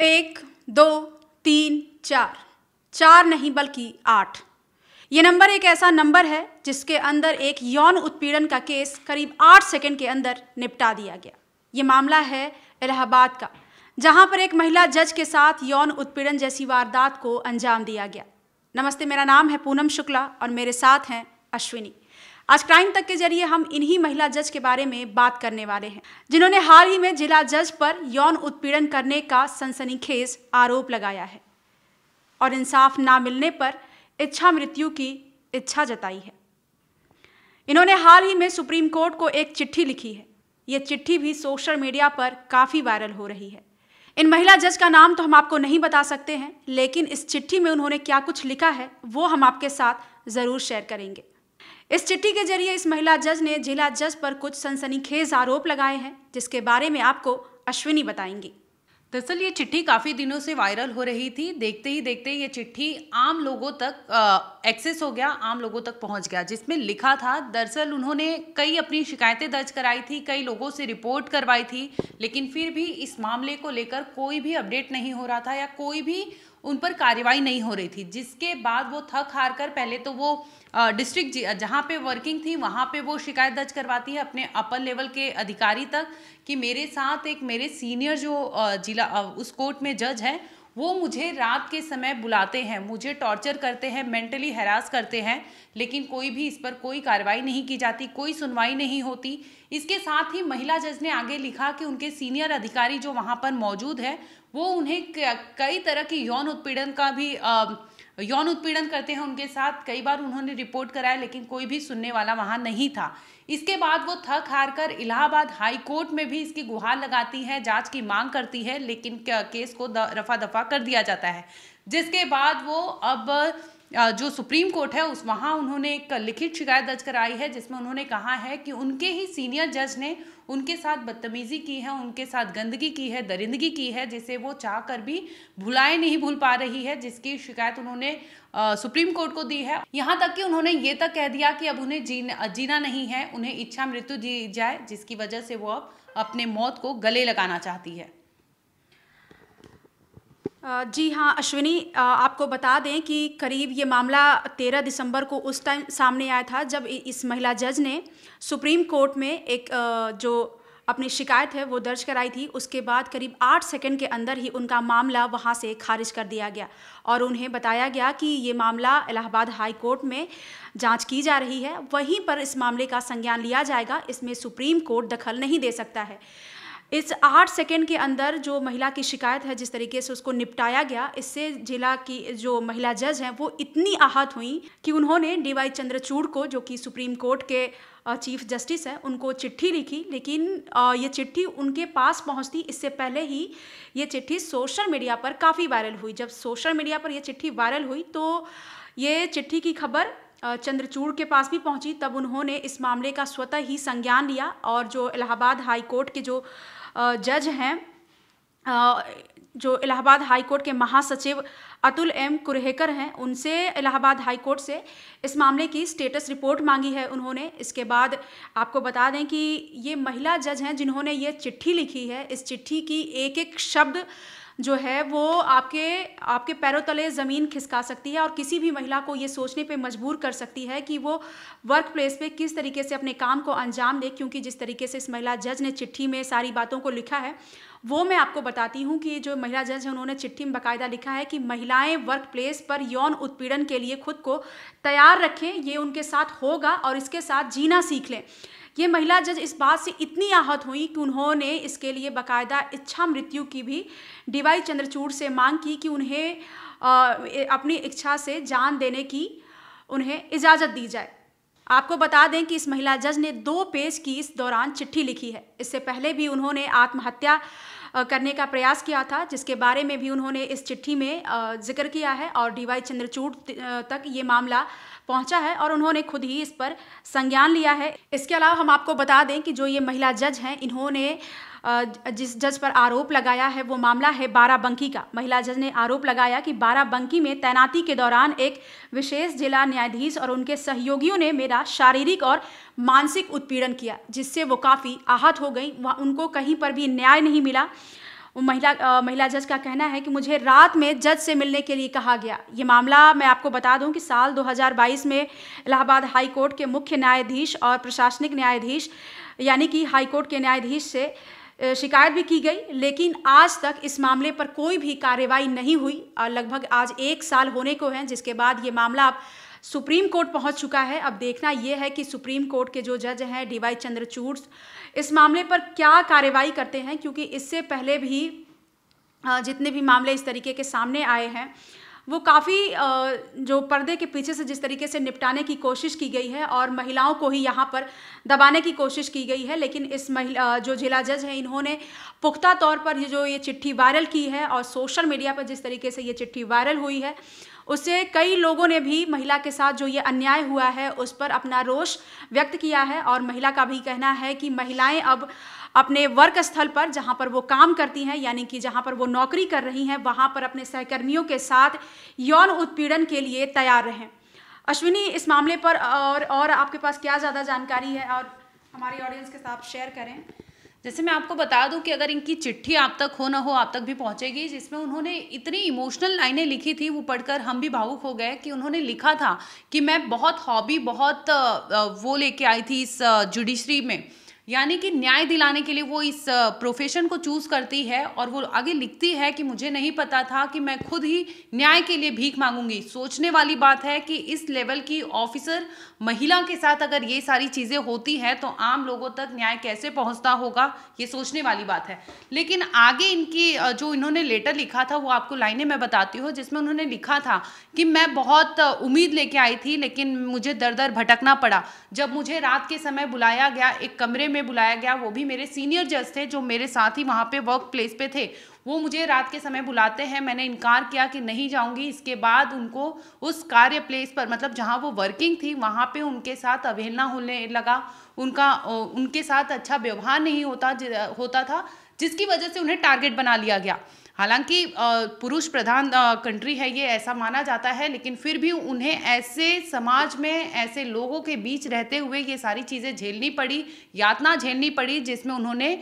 एक दो तीन चार चार नहीं बल्कि आठ ये नंबर एक ऐसा नंबर है जिसके अंदर एक यौन उत्पीड़न का केस करीब आठ सेकंड के अंदर निपटा दिया गया ये मामला है इलाहाबाद का जहां पर एक महिला जज के साथ यौन उत्पीड़न जैसी वारदात को अंजाम दिया गया नमस्ते मेरा नाम है पूनम शुक्ला और मेरे साथ हैं अश्विनी आज क्राइम तक के जरिए हम इन्हीं महिला जज के बारे में बात करने वाले हैं जिन्होंने हाल ही में जिला जज पर यौन उत्पीड़न करने का सनसनीखेज आरोप लगाया है और इंसाफ ना मिलने पर इच्छा मृत्यु की इच्छा जताई है इन्होंने हाल ही में सुप्रीम कोर्ट को एक चिट्ठी लिखी है ये चिट्ठी भी सोशल मीडिया पर काफ़ी वायरल हो रही है इन महिला जज का नाम तो हम आपको नहीं बता सकते हैं लेकिन इस चिट्ठी में उन्होंने क्या कुछ लिखा है वो हम आपके साथ ज़रूर शेयर करेंगे इस चिट्ठी के जरिए इस महिला जज ने जिला जज पर कुछ सनसनीखेज आरोप लगाए हैं जिसके बारे में आपको अश्विनी बताएंगी दरअसल ये चिट्ठी काफ़ी दिनों से वायरल हो रही थी देखते ही देखते ये चिट्ठी आम लोगों तक एक्सेस हो गया आम लोगों तक पहुंच गया जिसमें लिखा था दरअसल उन्होंने कई अपनी शिकायतें दर्ज कराई थी कई लोगों से रिपोर्ट करवाई थी लेकिन फिर भी इस मामले को लेकर कोई भी अपडेट नहीं हो रहा था या कोई भी उन पर कार्रवाई नहीं हो रही थी जिसके बाद वो थक हार कर पहले तो वो डिस्ट्रिक्ट जहाँ पे वर्किंग थी वहाँ पे वो शिकायत दर्ज करवाती है अपने अपर लेवल के अधिकारी तक कि मेरे साथ एक मेरे सीनियर जो जिला उस कोर्ट में जज है वो मुझे रात के समय बुलाते हैं मुझे टॉर्चर करते हैं मेंटली हरास करते हैं लेकिन कोई भी इस पर कोई कार्रवाई नहीं की जाती कोई सुनवाई नहीं होती इसके साथ ही महिला जज ने आगे लिखा कि उनके सीनियर अधिकारी जो वहाँ पर मौजूद है वो उन्हें कई तरह की यौन उत्पीड़न का भी आ, यौन उत्पीड़न करते हैं उनके साथ कई बार उन्होंने रिपोर्ट कराया लेकिन कोई भी सुनने वाला वहाँ नहीं था इसके बाद वो थक हार कर इलाहाबाद हाई कोर्ट में भी इसकी गुहार लगाती है जांच की मांग करती है लेकिन केस को रफा दफा कर दिया जाता है जिसके बाद वो अब जो सुप्रीम कोर्ट है उस वहाँ उन्होंने एक लिखित शिकायत दर्ज कराई है जिसमें उन्होंने कहा है कि उनके ही सीनियर जज ने उनके साथ बदतमीज़ी की है उनके साथ गंदगी की है दरिंदगी की है जिसे वो चाह कर भी भुलाए नहीं भूल पा रही है जिसकी शिकायत उन्होंने आ, सुप्रीम कोर्ट को दी है यहाँ तक कि उन्होंने ये तक कह दिया कि अब उन्हें जीना जीना नहीं है उन्हें इच्छा मृत्यु दी जाए जिसकी वजह से वो अब अपने मौत को गले लगाना चाहती है जी हाँ अश्विनी आपको बता दें कि करीब ये मामला 13 दिसंबर को उस टाइम सामने आया था जब इस महिला जज ने सुप्रीम कोर्ट में एक जो अपनी शिकायत है वो दर्ज कराई थी उसके बाद करीब आठ सेकंड के अंदर ही उनका मामला वहाँ से खारिज कर दिया गया और उन्हें बताया गया कि ये मामला इलाहाबाद हाई कोर्ट में जांच की जा रही है वहीं पर इस मामले का संज्ञान लिया जाएगा इसमें सुप्रीम कोर्ट दखल नहीं दे सकता है इस आठ सेकेंड के अंदर जो महिला की शिकायत है जिस तरीके से उसको निपटाया गया इससे जिला की जो महिला जज हैं वो इतनी आहत हुई कि उन्होंने डी वाई चंद्रचूड़ को जो कि सुप्रीम कोर्ट के चीफ जस्टिस हैं उनको चिट्ठी लिखी लेकिन ये चिट्ठी उनके पास पहुंचती इससे पहले ही ये चिट्ठी सोशल मीडिया पर काफ़ी वायरल हुई जब सोशल मीडिया पर यह चिट्ठी वायरल हुई तो ये चिट्ठी की खबर चंद्रचूड़ के पास भी पहुंची तब उन्होंने इस मामले का स्वतः ही संज्ञान लिया और जो इलाहाबाद हाई कोर्ट के जो जज हैं जो इलाहाबाद हाई कोर्ट के महासचिव अतुल एम कुरहेकर हैं उनसे इलाहाबाद हाई कोर्ट से इस मामले की स्टेटस रिपोर्ट मांगी है उन्होंने इसके बाद आपको बता दें कि ये महिला जज हैं जिन्होंने ये चिट्ठी लिखी है इस चिट्ठी की एक एक शब्द जो है वो आपके आपके पैरों तले ज़मीन खिसका सकती है और किसी भी महिला को ये सोचने पे मजबूर कर सकती है कि वो वर्क प्लेस पर किस तरीके से अपने काम को अंजाम दे क्योंकि जिस तरीके से इस महिला जज ने चिट्ठी में सारी बातों को लिखा है वो मैं आपको बताती हूँ कि जो महिला जज है उन्होंने चिट्ठी में बाकायदा लिखा है कि महिलाएं वर्क प्लेस पर यौन उत्पीड़न के लिए खुद को तैयार रखें ये उनके साथ होगा और इसके साथ जीना सीख लें ये महिला जज इस बात से इतनी आहत हुई कि उन्होंने इसके लिए बाकायदा इच्छा मृत्यु की भी डीवाई चंद्रचूड़ से मांग की कि उन्हें आ, अपनी इच्छा से जान देने की उन्हें इजाज़त दी जाए आपको बता दें कि इस महिला जज ने दो पेज की इस दौरान चिट्ठी लिखी है इससे पहले भी उन्होंने आत्महत्या करने का प्रयास किया था जिसके बारे में भी उन्होंने इस चिट्ठी में जिक्र किया है और डीवाई चंद्रचूड़ तक ये मामला पहुंचा है और उन्होंने खुद ही इस पर संज्ञान लिया है इसके अलावा हम आपको बता दें कि जो ये महिला जज हैं इन्होंने जिस जज पर आरोप लगाया है वो मामला है बाराबंकी का महिला जज ने आरोप लगाया कि बाराबंकी में तैनाती के दौरान एक विशेष जिला न्यायाधीश और उनके सहयोगियों ने मेरा शारीरिक और मानसिक उत्पीड़न किया जिससे वो काफ़ी आहत हो गई वह उनको कहीं पर भी न्याय नहीं मिला महिला आ, महिला जज का कहना है कि मुझे रात में जज से मिलने के लिए कहा गया ये मामला मैं आपको बता दूं कि साल 2022 में इलाहाबाद हाई कोर्ट के मुख्य न्यायाधीश और प्रशासनिक न्यायाधीश यानी कि हाई कोर्ट के न्यायाधीश से शिकायत भी की गई लेकिन आज तक इस मामले पर कोई भी कार्रवाई नहीं हुई और लगभग आज एक साल होने को है जिसके बाद ये मामला अब सुप्रीम कोर्ट पहुंच चुका है अब देखना यह है कि सुप्रीम कोर्ट के जो जज हैं डी वाई चंद्रचूड़ इस मामले पर क्या कार्रवाई करते हैं क्योंकि इससे पहले भी जितने भी मामले इस तरीके के सामने आए हैं वो काफ़ी जो पर्दे के पीछे से जिस तरीके से निपटाने की कोशिश की गई है और महिलाओं को ही यहाँ पर दबाने की कोशिश की गई है लेकिन इस महिला जो जिला जज हैं इन्होंने पुख्ता तौर पर ये जो ये चिट्ठी वायरल की है और सोशल मीडिया पर जिस तरीके से ये चिट्ठी वायरल हुई है उससे कई लोगों ने भी महिला के साथ जो ये अन्याय हुआ है उस पर अपना रोष व्यक्त किया है और महिला का भी कहना है कि महिलाएं अब अपने वर्क स्थल पर जहाँ पर वो काम करती हैं यानी कि जहाँ पर वो नौकरी कर रही हैं वहाँ पर अपने सहकर्मियों के साथ यौन उत्पीड़न के लिए तैयार रहें अश्विनी इस मामले पर और और आपके पास क्या ज़्यादा जानकारी है और हमारी ऑडियंस के साथ शेयर करें जैसे मैं आपको बता दूं कि अगर इनकी चिट्ठी आप तक हो ना हो आप तक भी पहुंचेगी जिसमें उन्होंने इतनी इमोशनल लाइनें लिखी थी वो पढ़कर हम भी भावुक हो गए कि उन्होंने लिखा था कि मैं बहुत हॉबी बहुत वो लेके आई थी इस जुडिशरी में यानी कि न्याय दिलाने के लिए वो इस प्रोफेशन को चूज़ करती है और वो आगे लिखती है कि मुझे नहीं पता था कि मैं खुद ही न्याय के लिए भीख मांगूंगी सोचने वाली बात है कि इस लेवल की ऑफिसर महिला के साथ अगर ये सारी चीज़ें होती हैं तो आम लोगों तक न्याय कैसे पहुंचता होगा ये सोचने वाली बात है लेकिन आगे इनकी जो इन्होंने लेटर लिखा था वो आपको लाइने में बताती हूँ जिसमें उन्होंने लिखा था कि मैं बहुत उम्मीद लेके आई थी लेकिन मुझे दर दर भटकना पड़ा जब मुझे रात के समय बुलाया गया एक कमरे में बुलाया गया वो भी मेरे सीनियर जज थे जो मेरे साथ ही वहाँ पे वर्क प्लेस पे थे वो मुझे रात के समय बुलाते हैं मैंने इनकार किया कि नहीं जाऊंगी इसके बाद उनको उस कार्य प्लेस पर मतलब जहाँ वो वर्किंग थी वहाँ पे उनके साथ अवहेलना होने लगा उनका उनके साथ अच्छा व्यवहार नहीं होता होता था जिसकी वजह से उन्हें टारगेट बना लिया गया हालांकि पुरुष प्रधान कंट्री है ये ऐसा माना जाता है लेकिन फिर भी उन्हें ऐसे समाज में ऐसे लोगों के बीच रहते हुए ये सारी चीज़ें झेलनी पड़ी यातना झेलनी पड़ी जिसमें उन्होंने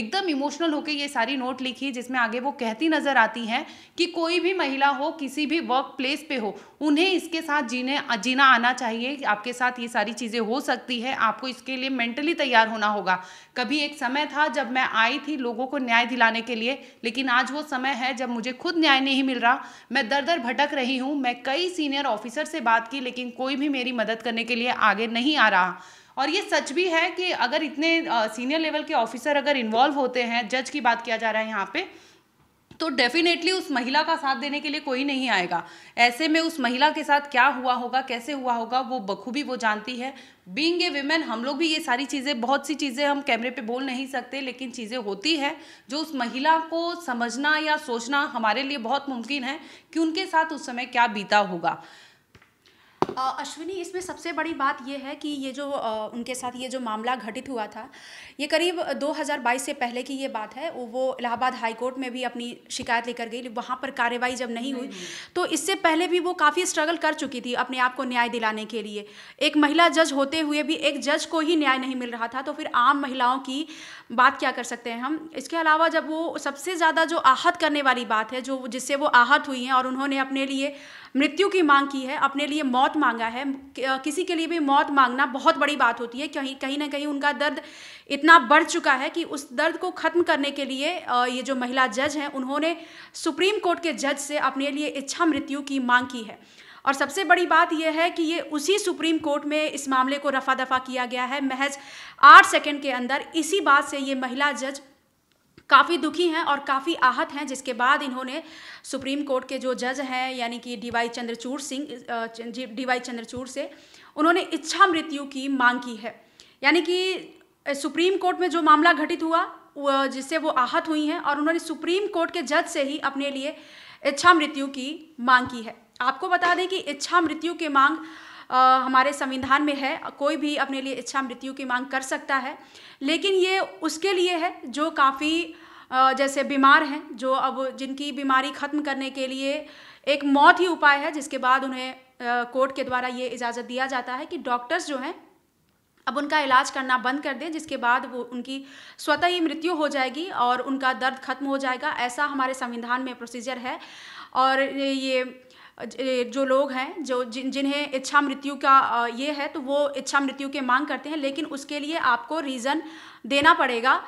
एकदम इमोशनल होकर ये सारी नोट लिखी जिसमें आगे वो कहती नज़र आती हैं कि कोई भी महिला हो किसी भी वर्क प्लेस पर हो उन्हें इसके साथ जीने जीना आना चाहिए आपके साथ ये सारी चीज़ें हो सकती है आपको इसके लिए मेंटली तैयार होना होगा कभी एक समय था जब मैं आई थी लोगों को न्याय दिलाने के लिए लेकिन आज वो समय है जब मुझे खुद न्याय नहीं मिल रहा मैं दर दर भटक रही हूँ मैं कई सीनियर ऑफिसर से बात की लेकिन कोई भी मेरी मदद करने के लिए आगे नहीं आ रहा और ये सच भी है कि अगर इतने सीनियर लेवल के ऑफिसर अगर इन्वॉल्व होते हैं जज की बात किया जा रहा है यहाँ पर तो डेफिनेटली उस महिला का साथ देने के लिए कोई नहीं आएगा ऐसे में उस महिला के साथ क्या हुआ होगा कैसे हुआ होगा वो बखूबी वो जानती है बींग ए वेमेन हम लोग भी ये सारी चीज़ें बहुत सी चीज़ें हम कैमरे पे बोल नहीं सकते लेकिन चीज़ें होती है जो उस महिला को समझना या सोचना हमारे लिए बहुत मुमकिन है कि उनके साथ उस समय क्या बीता होगा अश्विनी इसमें सबसे बड़ी बात यह है कि ये जो उनके साथ ये जो मामला घटित हुआ था ये करीब 2022 से पहले की ये बात है वो इलाहाबाद हाई कोर्ट में भी अपनी शिकायत लेकर गई वहाँ पर कार्रवाई जब नहीं हुई तो इससे पहले भी वो काफ़ी स्ट्रगल कर चुकी थी अपने आप को न्याय दिलाने के लिए एक महिला जज होते हुए भी एक जज को ही न्याय नहीं मिल रहा था तो फिर आम महिलाओं की बात क्या कर सकते हैं हम इसके अलावा जब वो सबसे ज़्यादा जो आहत करने वाली बात है जो जिससे वो आहत हुई हैं और उन्होंने अपने लिए मृत्यु की मांग की है अपने लिए मौत मांगा है किसी के लिए भी मौत मांगना बहुत बड़ी बात होती है कहीं कहीं ना कहीं उनका दर्द इतना बढ़ चुका है कि उस दर्द को ख़त्म करने के लिए ये जो महिला जज हैं उन्होंने सुप्रीम कोर्ट के जज से अपने लिए इच्छा मृत्यु की मांग की है और सबसे बड़ी बात यह है कि ये उसी सुप्रीम कोर्ट में इस मामले को रफा दफा किया गया है महज आठ सेकंड के अंदर इसी बात से ये महिला जज काफ़ी दुखी हैं और काफ़ी आहत हैं जिसके बाद इन्होंने सुप्रीम कोर्ट के जो जज हैं यानी कि D Y Chandrachud Singh D Y Chandrachud से उन्होंने इच्छा मृत्यु की मांग की है यानी कि सुप्रीम कोर्ट में जो मामला घटित हुआ जिससे वो आहत हुई हैं और उन्होंने सुप्रीम कोर्ट के जज से ही अपने लिए इच्छा मृत्यु की मांग की है आपको बता दें कि इच्छा मृत्यु की मांग आ, हमारे संविधान में है कोई भी अपने लिए इच्छा मृत्यु की मांग कर सकता है लेकिन ये उसके लिए है जो काफ़ी जैसे बीमार हैं जो अब जिनकी बीमारी ख़त्म करने के लिए एक मौत ही उपाय है जिसके बाद उन्हें कोर्ट के द्वारा ये इजाज़त दिया जाता है कि डॉक्टर्स जो हैं अब उनका इलाज करना बंद कर दें जिसके बाद वो उनकी स्वतः ही मृत्यु हो जाएगी और उनका दर्द खत्म हो जाएगा ऐसा हमारे संविधान में प्रोसीजर है और ये जो लोग हैं जो जिन जिन्हें इच्छा मृत्यु का ये है तो वो इच्छा मृत्यु के मांग करते हैं लेकिन उसके लिए आपको रीज़न देना पड़ेगा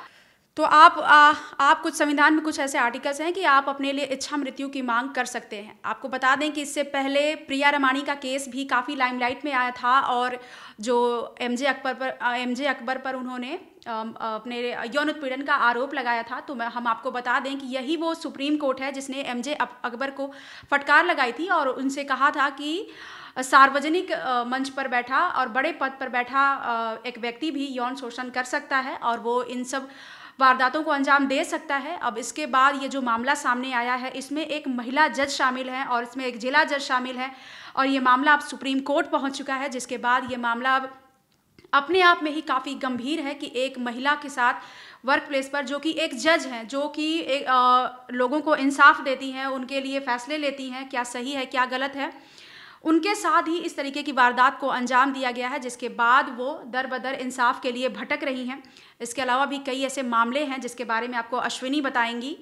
तो आप आ, आप कुछ संविधान में कुछ ऐसे आर्टिकल्स हैं कि आप अपने लिए इच्छा मृत्यु की मांग कर सकते हैं आपको बता दें कि इससे पहले प्रिया रमानी का केस भी काफ़ी लाइमलाइट में आया था और जो एम जे अकबर पर एम जे अकबर पर उन्होंने अपने यौन उत्पीड़न का आरोप लगाया था तो हम आपको बता दें कि यही वो सुप्रीम कोर्ट है जिसने एम जे अकबर को फटकार लगाई थी और उनसे कहा था कि सार्वजनिक मंच पर बैठा और बड़े पद पर बैठा एक व्यक्ति भी यौन शोषण कर सकता है और वो इन सब वारदातों को अंजाम दे सकता है अब इसके बाद ये जो मामला सामने आया है इसमें एक महिला जज शामिल है और इसमें एक जिला जज शामिल है और ये मामला अब सुप्रीम कोर्ट पहुंच चुका है जिसके बाद ये मामला अब अपने आप में ही काफ़ी गंभीर है कि एक महिला के साथ वर्क प्लेस पर जो कि एक जज हैं जो कि लोगों को इंसाफ देती हैं उनके लिए फ़ैसले लेती हैं क्या सही है क्या गलत है उनके साथ ही इस तरीके की वारदात को अंजाम दिया गया है जिसके बाद वो दर बदर इंसाफ के लिए भटक रही हैं इसके अलावा भी कई ऐसे मामले हैं जिसके बारे में आपको अश्विनी बताएंगी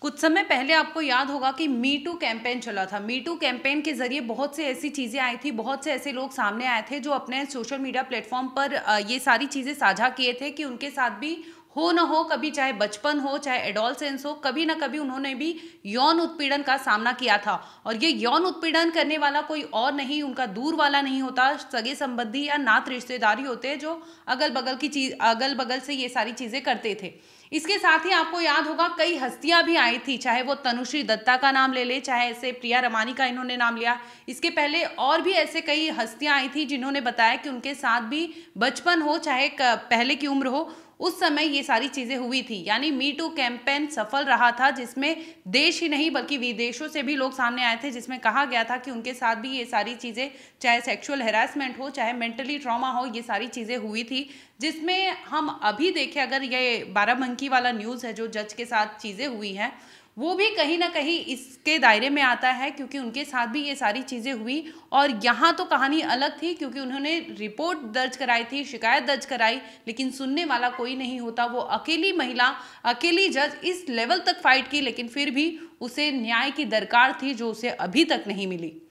कुछ समय पहले आपको याद होगा कि मी टू कैंपेन चला था मी टू कैंपेन के जरिए बहुत से ऐसी चीज़ें आई थी बहुत से ऐसे लोग सामने आए थे जो अपने सोशल मीडिया प्लेटफॉर्म पर ये सारी चीज़ें साझा किए थे कि उनके साथ भी हो ना हो कभी चाहे बचपन हो चाहे एडोलसेंस हो कभी ना कभी उन्होंने भी यौन उत्पीड़न का सामना किया था और ये यौन उत्पीड़न करने वाला कोई और नहीं उनका दूर वाला नहीं होता सगे संबंधी या नात रिश्तेदार ही होते जो अगल बगल की चीज अगल बगल से ये सारी चीज़ें करते थे इसके साथ ही आपको याद होगा कई हस्तियां भी आई थी चाहे वो तनुश्री दत्ता का नाम ले ले चाहे ऐसे प्रिया रमानी का इन्होंने नाम लिया इसके पहले और भी ऐसे कई हस्तियां आई थी जिन्होंने बताया कि उनके साथ भी बचपन हो चाहे पहले की उम्र हो उस समय ये सारी चीज़ें हुई थी यानी मी टू कैंपेन सफल रहा था जिसमें देश ही नहीं बल्कि विदेशों से भी लोग सामने आए थे जिसमें कहा गया था कि उनके साथ भी ये सारी चीज़ें चाहे सेक्सुअल हेरासमेंट हो चाहे मेंटली ट्रॉमा हो ये सारी चीज़ें हुई थी जिसमें हम अभी देखें अगर ये बाराबंकी वाला न्यूज़ है जो जज के साथ चीज़ें हुई हैं वो भी कहीं ना कहीं इसके दायरे में आता है क्योंकि उनके साथ भी ये सारी चीज़ें हुई और यहाँ तो कहानी अलग थी क्योंकि उन्होंने रिपोर्ट दर्ज कराई थी शिकायत दर्ज कराई लेकिन सुनने वाला कोई नहीं होता वो अकेली महिला अकेली जज इस लेवल तक फाइट की लेकिन फिर भी उसे न्याय की दरकार थी जो उसे अभी तक नहीं मिली